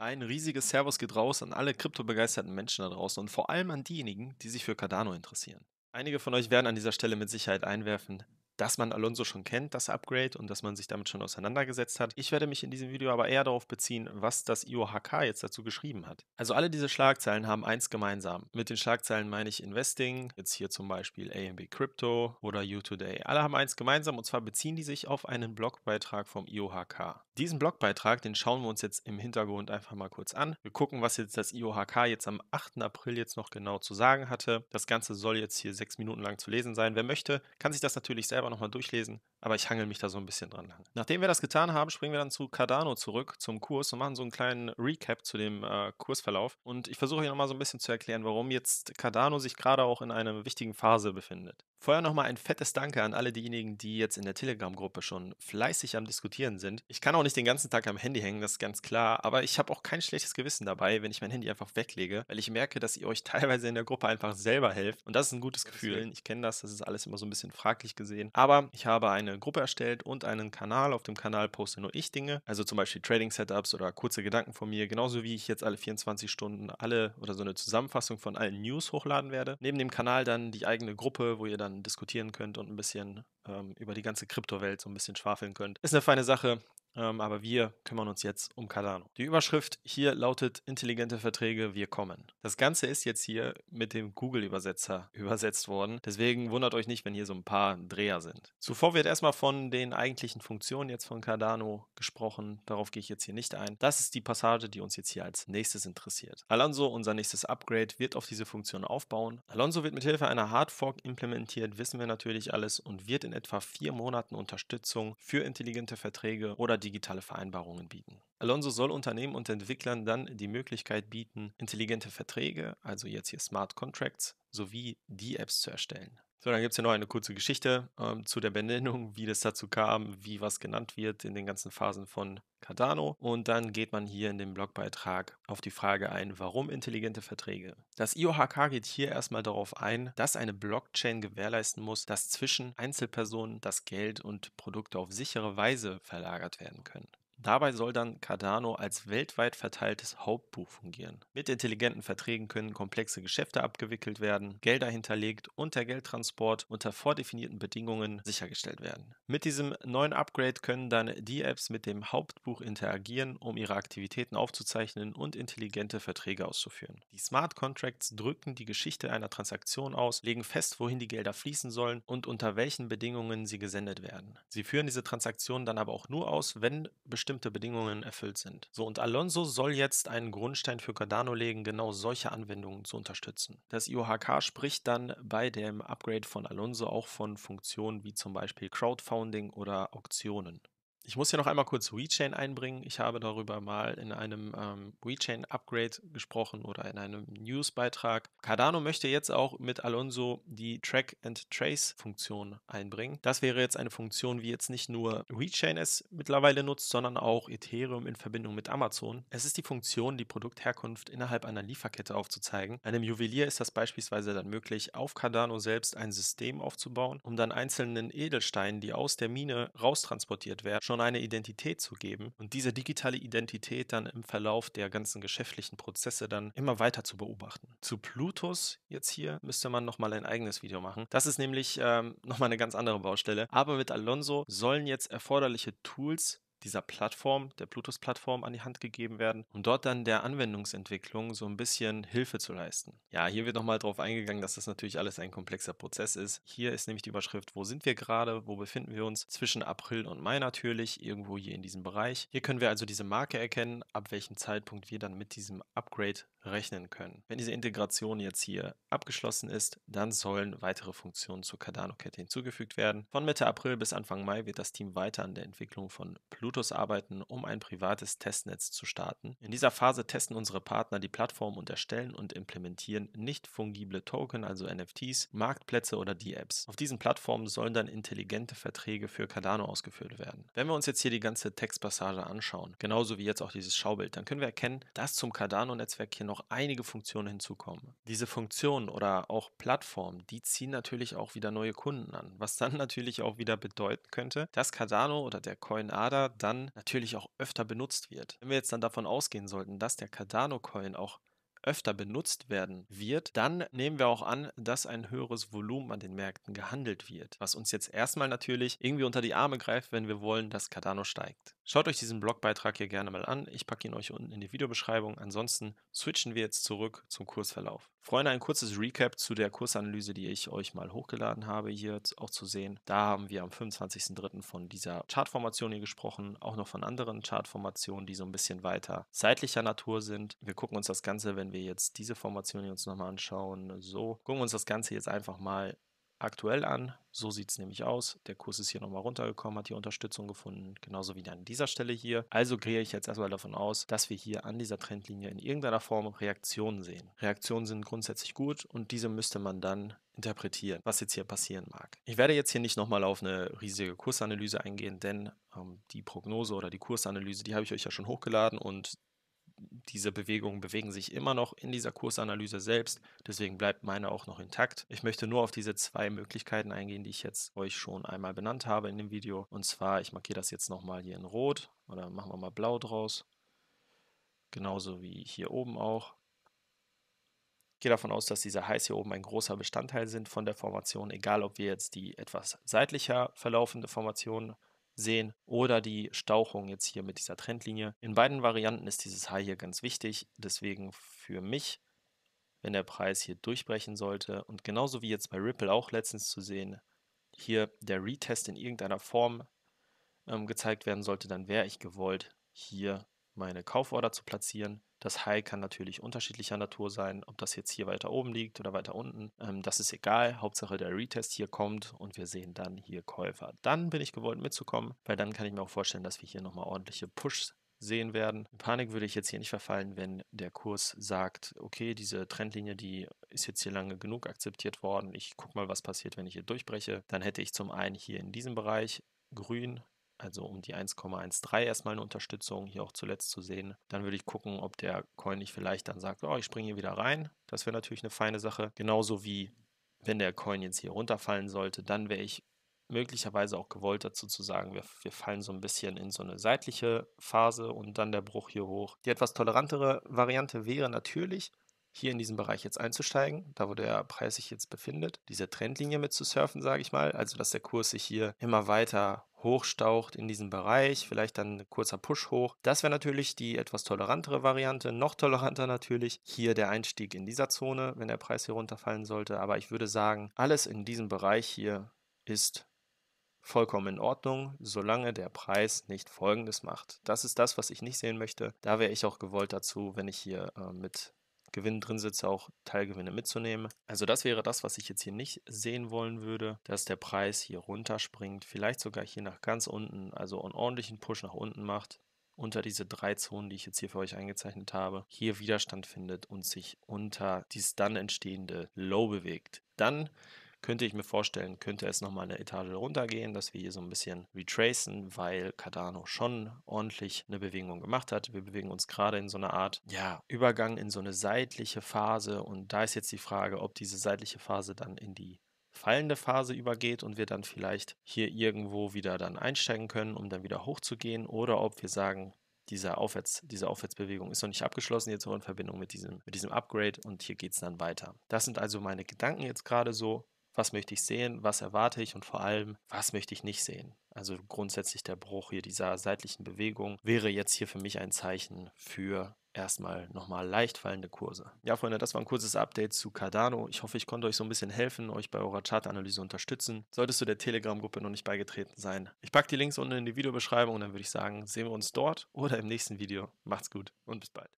Ein riesiges Servus geht raus an alle kryptobegeisterten Menschen da draußen und vor allem an diejenigen, die sich für Cardano interessieren. Einige von euch werden an dieser Stelle mit Sicherheit einwerfen, dass man Alonso schon kennt, das Upgrade, und dass man sich damit schon auseinandergesetzt hat. Ich werde mich in diesem Video aber eher darauf beziehen, was das IOHK jetzt dazu geschrieben hat. Also alle diese Schlagzeilen haben eins gemeinsam. Mit den Schlagzeilen meine ich Investing, jetzt hier zum Beispiel AMB Crypto oder U Today. Alle haben eins gemeinsam und zwar beziehen die sich auf einen Blogbeitrag vom IOHK. Diesen Blogbeitrag, den schauen wir uns jetzt im Hintergrund einfach mal kurz an. Wir gucken, was jetzt das IOHK jetzt am 8. April jetzt noch genau zu sagen hatte. Das Ganze soll jetzt hier sechs Minuten lang zu lesen sein. Wer möchte, kann sich das natürlich selber nochmal durchlesen. Aber ich hangel mich da so ein bisschen dran lang. Nachdem wir das getan haben, springen wir dann zu Cardano zurück, zum Kurs und machen so einen kleinen Recap zu dem äh, Kursverlauf. Und ich versuche hier nochmal so ein bisschen zu erklären, warum jetzt Cardano sich gerade auch in einer wichtigen Phase befindet. Vorher nochmal ein fettes Danke an alle diejenigen, die jetzt in der Telegram-Gruppe schon fleißig am Diskutieren sind. Ich kann auch nicht den ganzen Tag am Handy hängen, das ist ganz klar, aber ich habe auch kein schlechtes Gewissen dabei, wenn ich mein Handy einfach weglege, weil ich merke, dass ihr euch teilweise in der Gruppe einfach selber helft. Und das ist ein gutes Gefühl. Ich kenne das, das ist alles immer so ein bisschen fraglich gesehen. Aber ich habe eine eine Gruppe erstellt und einen Kanal. Auf dem Kanal poste nur ich Dinge, also zum Beispiel Trading Setups oder kurze Gedanken von mir, genauso wie ich jetzt alle 24 Stunden alle oder so eine Zusammenfassung von allen News hochladen werde. Neben dem Kanal dann die eigene Gruppe, wo ihr dann diskutieren könnt und ein bisschen ähm, über die ganze Kryptowelt so ein bisschen schwafeln könnt. Ist eine feine Sache. Ähm, aber wir kümmern uns jetzt um Cardano. Die Überschrift hier lautet intelligente Verträge, wir kommen. Das Ganze ist jetzt hier mit dem Google-Übersetzer übersetzt worden. Deswegen wundert euch nicht, wenn hier so ein paar Dreher sind. Zuvor wird erstmal von den eigentlichen Funktionen jetzt von Cardano gesprochen. Darauf gehe ich jetzt hier nicht ein. Das ist die Passage, die uns jetzt hier als nächstes interessiert. Alonso, unser nächstes Upgrade, wird auf diese Funktion aufbauen. Alonso wird mit Hilfe einer Hardfork implementiert, wissen wir natürlich alles und wird in etwa vier Monaten Unterstützung für intelligente Verträge oder digitale Vereinbarungen bieten. Alonso soll Unternehmen und Entwicklern dann die Möglichkeit bieten, intelligente Verträge, also jetzt hier Smart Contracts, sowie die Apps zu erstellen. So, dann gibt es ja noch eine kurze Geschichte ähm, zu der Benennung, wie das dazu kam, wie was genannt wird in den ganzen Phasen von Cardano. Und dann geht man hier in dem Blogbeitrag auf die Frage ein, warum intelligente Verträge. Das IOHK geht hier erstmal darauf ein, dass eine Blockchain gewährleisten muss, dass zwischen Einzelpersonen das Geld und Produkte auf sichere Weise verlagert werden können. Dabei soll dann Cardano als weltweit verteiltes Hauptbuch fungieren. Mit intelligenten Verträgen können komplexe Geschäfte abgewickelt werden, Gelder hinterlegt und der Geldtransport unter vordefinierten Bedingungen sichergestellt werden. Mit diesem neuen Upgrade können dann die Apps mit dem Hauptbuch interagieren, um ihre Aktivitäten aufzuzeichnen und intelligente Verträge auszuführen. Die Smart Contracts drücken die Geschichte einer Transaktion aus, legen fest, wohin die Gelder fließen sollen und unter welchen Bedingungen sie gesendet werden. Sie führen diese Transaktionen dann aber auch nur aus, wenn bestimmte bestimmte Bedingungen erfüllt sind. So, und Alonso soll jetzt einen Grundstein für Cardano legen, genau solche Anwendungen zu unterstützen. Das IOHK spricht dann bei dem Upgrade von Alonso auch von Funktionen wie zum Beispiel Crowdfunding oder Auktionen ich muss hier noch einmal kurz WeChain einbringen. Ich habe darüber mal in einem ähm, WeChain-Upgrade gesprochen oder in einem News-Beitrag. Cardano möchte jetzt auch mit Alonso die Track-and-Trace-Funktion einbringen. Das wäre jetzt eine Funktion, wie jetzt nicht nur WeChain es mittlerweile nutzt, sondern auch Ethereum in Verbindung mit Amazon. Es ist die Funktion, die Produktherkunft innerhalb einer Lieferkette aufzuzeigen. Einem Juwelier ist das beispielsweise dann möglich, auf Cardano selbst ein System aufzubauen, um dann einzelnen Edelsteinen, die aus der Mine raustransportiert werden, schon eine Identität zu geben und diese digitale Identität dann im Verlauf der ganzen geschäftlichen Prozesse dann immer weiter zu beobachten. Zu Plutus jetzt hier müsste man nochmal ein eigenes Video machen. Das ist nämlich ähm, nochmal eine ganz andere Baustelle. Aber mit Alonso sollen jetzt erforderliche Tools dieser Plattform, der Bluetooth-Plattform an die Hand gegeben werden, um dort dann der Anwendungsentwicklung so ein bisschen Hilfe zu leisten. Ja, hier wird nochmal drauf eingegangen, dass das natürlich alles ein komplexer Prozess ist. Hier ist nämlich die Überschrift, wo sind wir gerade, wo befinden wir uns, zwischen April und Mai natürlich, irgendwo hier in diesem Bereich. Hier können wir also diese Marke erkennen, ab welchem Zeitpunkt wir dann mit diesem Upgrade rechnen können. Wenn diese Integration jetzt hier abgeschlossen ist, dann sollen weitere Funktionen zur Cardano-Kette hinzugefügt werden. Von Mitte April bis Anfang Mai wird das Team weiter an der Entwicklung von Bluetooth Bluetooth arbeiten, um ein privates Testnetz zu starten. In dieser Phase testen unsere Partner die Plattform und erstellen und implementieren nicht fungible Token, also NFTs, Marktplätze oder D-Apps. Auf diesen Plattformen sollen dann intelligente Verträge für Cardano ausgeführt werden. Wenn wir uns jetzt hier die ganze Textpassage anschauen, genauso wie jetzt auch dieses Schaubild, dann können wir erkennen, dass zum Cardano-Netzwerk hier noch einige Funktionen hinzukommen. Diese Funktionen oder auch Plattformen, die ziehen natürlich auch wieder neue Kunden an, was dann natürlich auch wieder bedeuten könnte, dass Cardano oder der Coin ADA dann natürlich auch öfter benutzt wird. Wenn wir jetzt dann davon ausgehen sollten, dass der Cardano Coin auch öfter benutzt werden wird, dann nehmen wir auch an, dass ein höheres Volumen an den Märkten gehandelt wird, was uns jetzt erstmal natürlich irgendwie unter die Arme greift, wenn wir wollen, dass Cardano steigt. Schaut euch diesen Blogbeitrag hier gerne mal an. Ich packe ihn euch unten in die Videobeschreibung. Ansonsten switchen wir jetzt zurück zum Kursverlauf. Freunde, ein kurzes Recap zu der Kursanalyse, die ich euch mal hochgeladen habe, hier auch zu sehen. Da haben wir am 25.03. von dieser Chartformation hier gesprochen, auch noch von anderen Chartformationen, die so ein bisschen weiter seitlicher Natur sind. Wir gucken uns das Ganze, wenn wenn wir jetzt diese Formation hier uns nochmal anschauen. So, gucken wir uns das Ganze jetzt einfach mal aktuell an. So sieht es nämlich aus. Der Kurs ist hier nochmal runtergekommen, hat hier Unterstützung gefunden, genauso wie an dieser Stelle hier. Also gehe ich jetzt erstmal davon aus, dass wir hier an dieser Trendlinie in irgendeiner Form Reaktionen sehen. Reaktionen sind grundsätzlich gut und diese müsste man dann interpretieren, was jetzt hier passieren mag. Ich werde jetzt hier nicht nochmal auf eine riesige Kursanalyse eingehen, denn ähm, die Prognose oder die Kursanalyse, die habe ich euch ja schon hochgeladen und diese Bewegungen bewegen sich immer noch in dieser Kursanalyse selbst. Deswegen bleibt meine auch noch intakt. Ich möchte nur auf diese zwei Möglichkeiten eingehen, die ich jetzt euch schon einmal benannt habe in dem Video. Und zwar, ich markiere das jetzt nochmal hier in Rot oder machen wir mal Blau draus. Genauso wie hier oben auch. Ich gehe davon aus, dass diese Highs hier oben ein großer Bestandteil sind von der Formation, egal ob wir jetzt die etwas seitlicher verlaufende Formation sehen oder die Stauchung jetzt hier mit dieser Trendlinie. In beiden Varianten ist dieses High hier ganz wichtig, deswegen für mich, wenn der Preis hier durchbrechen sollte und genauso wie jetzt bei Ripple auch letztens zu sehen, hier der Retest in irgendeiner Form ähm, gezeigt werden sollte, dann wäre ich gewollt, hier meine Kauforder zu platzieren. Das High kann natürlich unterschiedlicher Natur sein, ob das jetzt hier weiter oben liegt oder weiter unten. Ähm, das ist egal. Hauptsache der Retest hier kommt und wir sehen dann hier Käufer. Dann bin ich gewollt mitzukommen, weil dann kann ich mir auch vorstellen, dass wir hier nochmal ordentliche Pushs sehen werden. In Panik würde ich jetzt hier nicht verfallen, wenn der Kurs sagt, okay, diese Trendlinie, die ist jetzt hier lange genug akzeptiert worden. Ich gucke mal, was passiert, wenn ich hier durchbreche. Dann hätte ich zum einen hier in diesem Bereich grün also um die 1,13 erstmal eine Unterstützung, hier auch zuletzt zu sehen. Dann würde ich gucken, ob der Coin nicht vielleicht dann sagt, oh, ich springe hier wieder rein. Das wäre natürlich eine feine Sache. Genauso wie wenn der Coin jetzt hier runterfallen sollte, dann wäre ich möglicherweise auch gewollt dazu zu sagen, wir, wir, fallen so ein bisschen in so eine seitliche Phase und dann der Bruch hier hoch. Die etwas tolerantere Variante wäre natürlich, hier in diesem Bereich jetzt einzusteigen, da wo der Preis sich jetzt befindet, diese Trendlinie mit zu surfen, sage ich mal, also dass der Kurs sich hier immer weiter hochstaucht in diesem Bereich, vielleicht dann ein kurzer Push hoch. Das wäre natürlich die etwas tolerantere Variante, noch toleranter natürlich hier der Einstieg in dieser Zone, wenn der Preis hier runterfallen sollte, aber ich würde sagen, alles in diesem Bereich hier ist vollkommen in Ordnung, solange der Preis nicht Folgendes macht. Das ist das, was ich nicht sehen möchte. Da wäre ich auch gewollt dazu, wenn ich hier äh, mit Gewinn drin sitze, auch Teilgewinne mitzunehmen. Also das wäre das, was ich jetzt hier nicht sehen wollen würde, dass der Preis hier runterspringt, vielleicht sogar hier nach ganz unten, also einen ordentlichen Push nach unten macht unter diese drei Zonen, die ich jetzt hier für euch eingezeichnet habe, hier Widerstand findet und sich unter dies dann entstehende Low bewegt. Dann könnte ich mir vorstellen, könnte es nochmal eine Etage runtergehen, dass wir hier so ein bisschen retracen, weil Cardano schon ordentlich eine Bewegung gemacht hat. Wir bewegen uns gerade in so einer Art ja, Übergang in so eine seitliche Phase und da ist jetzt die Frage, ob diese seitliche Phase dann in die fallende Phase übergeht und wir dann vielleicht hier irgendwo wieder dann einsteigen können, um dann wieder hochzugehen oder ob wir sagen, dieser Aufwärts, diese Aufwärtsbewegung ist noch nicht abgeschlossen, jetzt auch in Verbindung mit diesem, mit diesem Upgrade und hier geht es dann weiter. Das sind also meine Gedanken jetzt gerade so was möchte ich sehen, was erwarte ich und vor allem, was möchte ich nicht sehen. Also grundsätzlich der Bruch hier dieser seitlichen Bewegung wäre jetzt hier für mich ein Zeichen für erstmal nochmal leicht fallende Kurse. Ja, Freunde, das war ein kurzes Update zu Cardano. Ich hoffe, ich konnte euch so ein bisschen helfen, euch bei eurer Chartanalyse unterstützen. Solltest du der Telegram-Gruppe noch nicht beigetreten sein, ich packe die Links unten in die Videobeschreibung und dann würde ich sagen, sehen wir uns dort oder im nächsten Video. Macht's gut und bis bald.